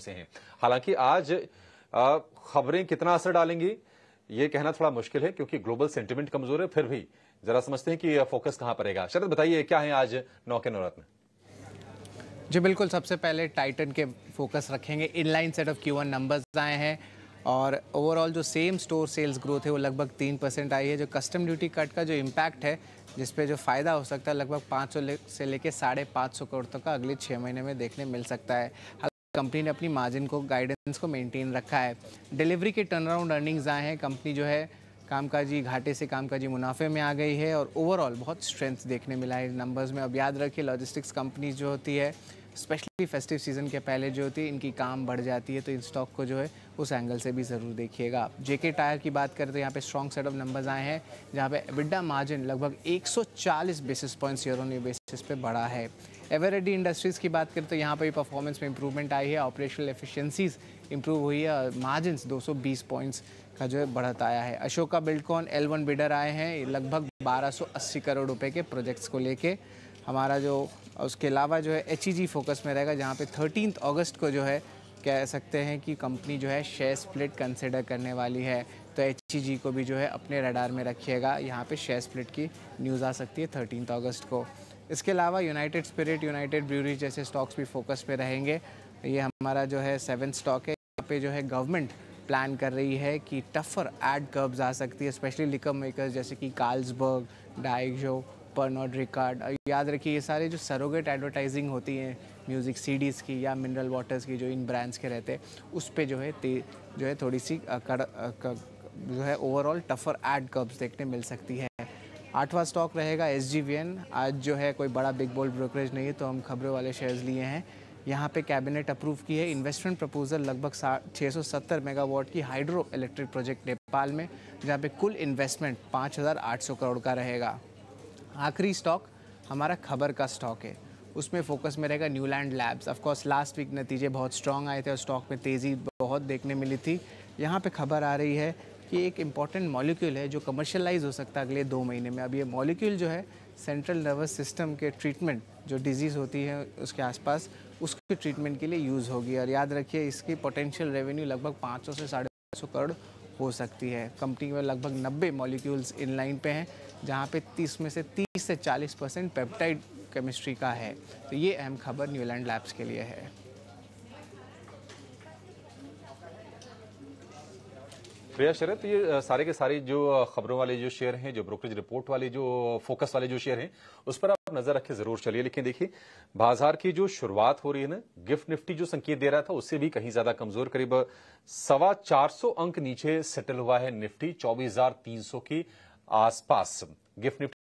घुसे हैं हालांकि आज खबरें कितना असर डालेंगी ये कहना थोड़ा मुश्किल है क्योंकि ग्लोबल सेंटिमेंट कमजोर है फिर भी जरा समझते हैं कि फोकस कहां पर रहेगा शरद बताइए क्या है आज नौके नवरत्न जी बिल्कुल सबसे पहले टाइटन के फोकस रखेंगे inline set of Q numbers आए हैं और ओवरऑल जो सेम स्टोर सेल्स ग्रोथ है वो लगभग तीन परसेंट आई है जो कस्टम ड्यूटी कट का जो इम्पैक्ट है जिस पे जो फ़ायदा हो सकता है लगभग पाँच सौ से लेके साढ़े पाँच सौ करोड़ तक का अगले छः महीने में देखने मिल सकता है कंपनी ने अपनी मार्जिन को गाइडेंस को मेंटेन रखा है डिलीवरी के टर्न अराउंड अर्निंग्स आए हैं कंपनी जो है कामकाजी घाटे से कामकाजी मुनाफे में आ गई है और ओवरऑल बहुत स्ट्रेंथ देखने मिला है नंबर्स में अब याद रखिए लॉजिस्टिक्स कंपनी जो होती है स्पेशली फेस्टिव सीजन के पहले जो होती है इनकी काम बढ़ जाती है तो इन स्टॉक को जो है उस एंगल से भी ज़रूर देखिएगा आप जेके टायर की बात करें तो यहाँ पे स्ट्रॉन्ग सेट ऑफ नंबर्स आए हैं जहाँ पे विड्डा मार्जिन लगभग 140 basis points year on basis पे बढ़ा है एवर इंडस्ट्रीज़ की बात करें तो यहाँ पर भी परफॉर्मेंस में इंप्रूवमेंट आई है ऑपरेशनल एफिशिएंसीज इंप्रूव हुई है मार्जिन 220 पॉइंट्स का जो है बढ़त आया है Ashoka Buildcon L one bidder आए हैं लगभग 1280 करोड़ रुपए के प्रोजेक्ट्स को लेके हमारा जो उसके अलावा जो है एच फोकस e में रहेगा जहाँ पर थर्टीन अगस्त को जो है कह सकते हैं कि कंपनी जो है शेयर स्प्लिट कंसिडर करने वाली है तो एच e को भी जो है अपने रडार में रखिएगा यहाँ पे शेयर स्प्लिट की न्यूज़ आ सकती है थर्टीन अगस्त को इसके अलावा यूनाइटेड स्पिरिट यूनाइटेड ब्रूरीज जैसे स्टॉक्स भी फोकस पे रहेंगे ये हमारा जो है सेवन स्टॉक है यहाँ पे जो है गवर्नमेंट प्लान कर रही है कि टफर एड कर्ब्स आ सकती है स्पेशली लिकम मेकर्स जैसे कि कार्ल्सबर्ग डाइगो नॉट रिकार्ड याद रखिए ये सारे जो सरोगेट एडवर्टाइजिंग होती है म्यूज़िक सीडीज़ की या मिनरल वाटर्स की जो इन ब्रांड्स के रहते हैं उस पर जो है जो है थोड़ी सी कर, कर, जो है ओवरऑल टफर एड कर्ब्स देखने मिल सकती है आठवां स्टॉक रहेगा एस आज जो है कोई बड़ा बिग बोल ब्रोकरेज नहीं है तो हम खबरों वाले शेयर्स लिए हैं यहाँ पे कैबिनेट अप्रूव की है इन्वेस्टमेंट प्रपोजल लगभग छः सौ सत्तर मेगावाट की हाइड्रो इलेक्ट्रिक प्रोजेक्ट नेपाल में जहाँ पे कुल इन्वेस्टमेंट पाँच हज़ार आठ सौ करोड़ का रहेगा आखिरी स्टॉक हमारा खबर का स्टॉक है उसमें फोकस में रहेगा Newland labs of course last week नतीजे बहुत स्ट्रॉन्ग आए थे और स्टॉक में तेज़ी बहुत देखने मिली थी यहाँ पे खबर आ रही है ये एक इम्पॉर्टेंट मॉलिक्यूल है जो कमर्शलाइज हो सकता है अगले दो महीने में अब ये मॉलिक्यूल जो है सेंट्रल नर्वस सिस्टम के ट्रीटमेंट जो डिजीज़ होती है उसके आसपास उसके ट्रीटमेंट के लिए यूज़ होगी और याद रखिए इसकी पोटेंशियल रेवेन्यू लगभग पाँच से साढ़े सौ करोड़ हो सकती है कंपनी में लगभग 90 मॉलिक्यूल्स इन लाइन पे हैं जहाँ पे 30 में से 30 से 40 परसेंट पेप्टाइड केमिस्ट्री का है तो ये अहम खबर न्यूलैंड लैब्स के लिए है प्रिया शरद ये सारे के सारे जो खबरों वाले जो शेयर हैं जो ब्रोकरेज रिपोर्ट वाले जो फोकस वाले जो शेयर हैं उस पर आप नजर रखें जरूर चलिए लेकिन देखिए बाजार की जो शुरुआत हो रही है ना गिफ्ट निफ्टी जो संकेत दे रहा था उससे भी कहीं ज्यादा कमजोर करीब सवा चार सौ अंक नीचे सेटल हुआ है निफ्टी चौबीस हजार तीन सौ के आसपास गिफ्ट निफ्टी